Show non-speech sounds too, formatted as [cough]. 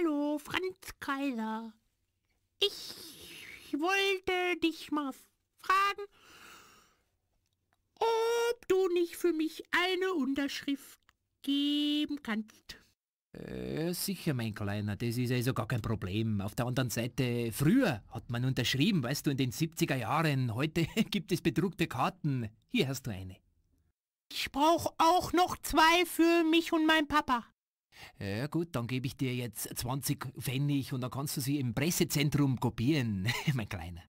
Hallo, Franz Kaiser. Ich wollte dich mal fragen, ob du nicht für mich eine Unterschrift geben kannst. Äh, sicher, mein Kleiner, das ist also gar kein Problem. Auf der anderen Seite, früher hat man unterschrieben, weißt du, in den 70er Jahren. Heute [laughs] gibt es bedruckte Karten. Hier hast du eine. Ich brauche auch noch zwei für mich und meinen Papa. Ja gut, dann gebe ich dir jetzt 20 Pfennig und dann kannst du sie im Pressezentrum kopieren, [laughs] mein Kleiner.